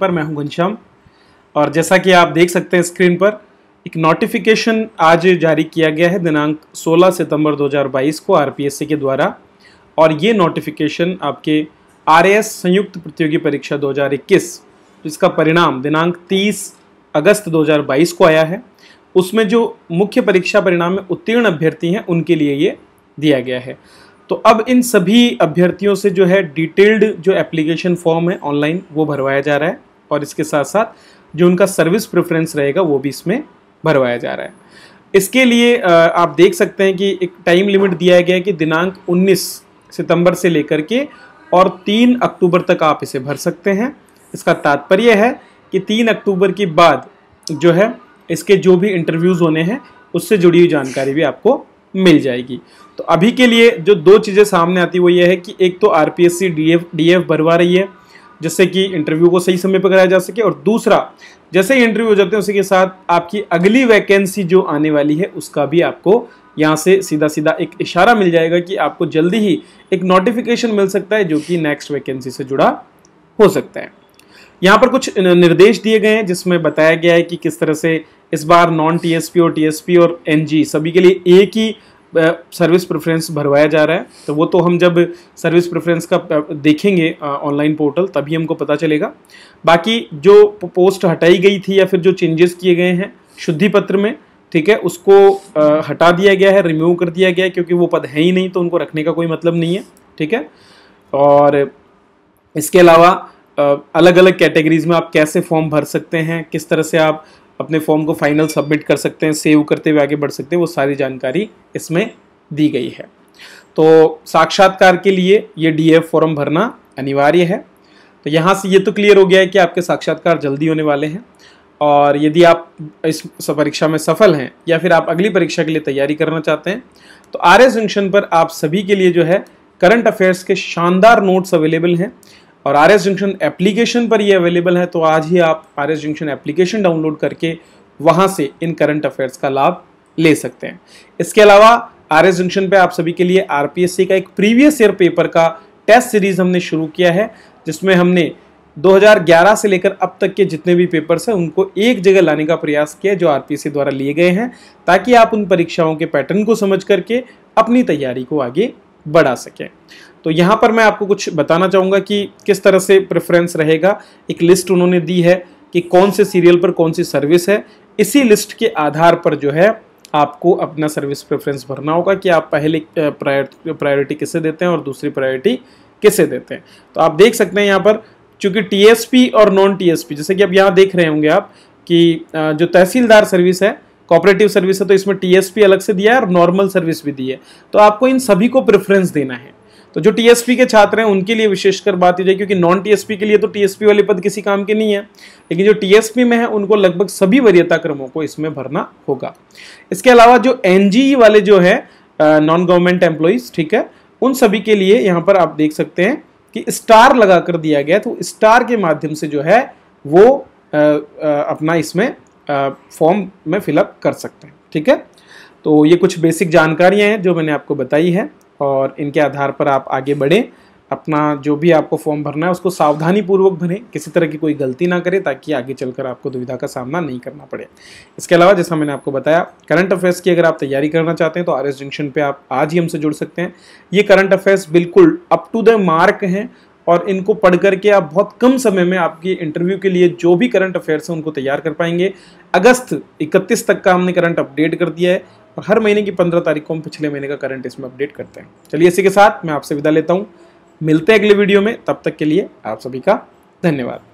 पर मैं हूं घनश्याम और जैसा कि आप देख सकते हैं स्क्रीन पर एक नोटिफिकेशन आज जारी किया गया है दिनांक 16 सितंबर 2022 को आरपीएससी के द्वारा और ये नोटिफिकेशन आपके आरएएस संयुक्त प्रतियोगी परीक्षा 2021 इसका परिणाम दिनांक 30 अगस्त 2022 को आया है उसमें जो मुख्य परीक्षा परिणाम में उत्तीर्ण अभ्यर्थी हैं उनके लिए ये दिया गया है तो अब इन सभी अभ्यर्थियों से जो है डिटेल्ड जो एप्लीकेशन फॉर्म है ऑनलाइन वो भरवाया जा रहा है और इसके साथ साथ जो उनका सर्विस प्रेफरेंस रहेगा वो भी इसमें भरवाया जा रहा है इसके लिए आप देख सकते हैं कि एक टाइम लिमिट दिया गया है कि दिनांक 19 सितंबर से लेकर के और 3 अक्टूबर तक आप इसे भर सकते हैं इसका तात्पर्य है कि 3 अक्टूबर के बाद जो है इसके जो भी इंटरव्यूज़ होने हैं उससे जुड़ी हुई जानकारी भी आपको मिल जाएगी तो अभी के लिए जो दो चीज़ें सामने आती वो ये है कि एक तो R P S C D F भरवा रही है जिससे कि इंटरव्यू को सही समय पर कराया जा सके और दूसरा जैसे ही इंटरव्यू हो जाते हैं उसी के साथ आपकी अगली वैकेंसी जो आने वाली है उसका भी आपको यहाँ से सीधा सीधा एक इशारा मिल जाएगा कि आपको जल्दी ही एक नोटिफिकेशन मिल सकता है जो कि नेक्स्ट वैकेंसी से जुड़ा हो सकता है यहाँ पर कुछ निर्देश दिए गए हैं जिसमें बताया गया है कि किस तरह से इस बार नॉन टीएसपी और टीएसपी और एनजी सभी के लिए एक ही सर्विस प्रेफरेंस भरवाया जा रहा है तो वो तो हम जब सर्विस प्रेफरेंस का देखेंगे ऑनलाइन पोर्टल तभी हमको पता चलेगा बाकी जो पोस्ट हटाई गई थी या फिर जो चेंजेस किए गए हैं शुद्धि पत्र में ठीक है उसको आ, हटा दिया गया है रिमूव कर दिया गया है क्योंकि वो पद है ही नहीं तो उनको रखने का कोई मतलब नहीं है ठीक है और इसके अलावा अलग अलग कैटेगरीज में आप कैसे फॉर्म भर सकते हैं किस तरह से आप अपने फॉर्म को फाइनल सबमिट कर सकते हैं सेव करते हुए आगे बढ़ सकते हैं वो सारी जानकारी इसमें दी गई है तो साक्षात्कार के लिए ये डीएफ फॉर्म भरना अनिवार्य है तो यहाँ से ये तो क्लियर हो गया है कि आपके साक्षात्कार जल्दी होने वाले हैं और यदि आप इस परीक्षा में सफल हैं या फिर आप अगली परीक्षा के लिए तैयारी करना चाहते हैं तो आर एस जंक्शन पर आप सभी के लिए जो है करंट अफेयर्स के शानदार नोट्स अवेलेबल हैं और आर एस जंक्शन एप्लीकेशन पर ये अवेलेबल है तो आज ही आप R S junction application download करके वहाँ से इन करंट अफेयर्स का लाभ ले सकते हैं इसके अलावा आर एस जंक्शन पर आप सभी के लिए आर पी एस सी का एक प्रीवियस ईयर पेपर का टेस्ट सीरीज हमने शुरू किया है जिसमें हमने 2011 से लेकर अब तक के जितने भी पेपर्स हैं उनको एक जगह लाने का प्रयास किया जो आरपीएससी द्वारा लिए गए हैं ताकि आप उन परीक्षाओं के पैटर्न को समझ करके अपनी तैयारी को आगे बढ़ा सकें तो यहाँ पर मैं आपको कुछ बताना चाहूँगा कि किस तरह से प्रेफरेंस रहेगा एक लिस्ट उन्होंने दी है कि कौन से सीरियल पर कौन सी सर्विस है इसी लिस्ट के आधार पर जो है आपको अपना सर्विस प्रेफरेंस भरना होगा कि आप पहले प्रायोरिटी किसे देते हैं और दूसरी प्रायोरिटी किसे देते हैं तो आप देख सकते हैं यहाँ पर चूंकि टीएसपी और नॉन टीएसपी जैसे कि अब यहाँ देख रहे होंगे आप कि जो तहसीलदार सर्विस है कॉपरेटिव सर्विस है तो इसमें टीएसपी अलग से दिया है और नॉर्मल सर्विस भी दी है तो आपको इन सभी को प्रेफरेंस देना है तो जो टीएसपी के छात्र हैं उनके लिए विशेषकर बात की जाए क्योंकि नॉन टीएसपी के लिए तो टीएसपी वाले पद किसी काम के नहीं है लेकिन जो टीएसपी में है उनको लगभग सभी वरीयता क्रमों को इसमें भरना होगा इसके अलावा जो एनजीई e वाले जो है नॉन गवर्नमेंट एम्प्लॉयज ठीक है उन सभी के लिए यहाँ पर आप देख सकते हैं कि स्टार लगा कर दिया गया तो स्टार के माध्यम से जो है वो आ, आ, अपना इसमें फॉर्म में फिलअप कर सकते हैं ठीक है तो ये कुछ बेसिक जानकारियाँ हैं जो मैंने आपको बताई है और इनके आधार पर आप आगे बढ़ें अपना जो भी आपको फॉर्म भरना है उसको सावधानी पूर्वक भरें किसी तरह की कोई गलती ना करें ताकि आगे चलकर आपको दुविधा का सामना नहीं करना पड़े इसके अलावा जैसा मैंने आपको बताया करंट अफेयर्स की अगर आप तैयारी करना चाहते हैं तो आर एस जंक्शन पर आप आज ही हमसे जुड़ सकते हैं ये करंट अफेयर्स बिल्कुल अप टू द मार्क हैं और इनको पढ़ करके आप बहुत कम समय में आपकी इंटरव्यू के लिए जो भी करंट अफेयर्स हैं उनको तैयार कर पाएंगे अगस्त इकतीस तक का हमने करंट अपडेट कर दिया है और हर महीने की पंद्रह तारीख को हम पिछले महीने का करंट इसमें अपडेट करते हैं चलिए इसी के साथ मैं आपसे विदा लेता हूँ मिलते हैं अगले वीडियो में तब तक के लिए आप सभी का धन्यवाद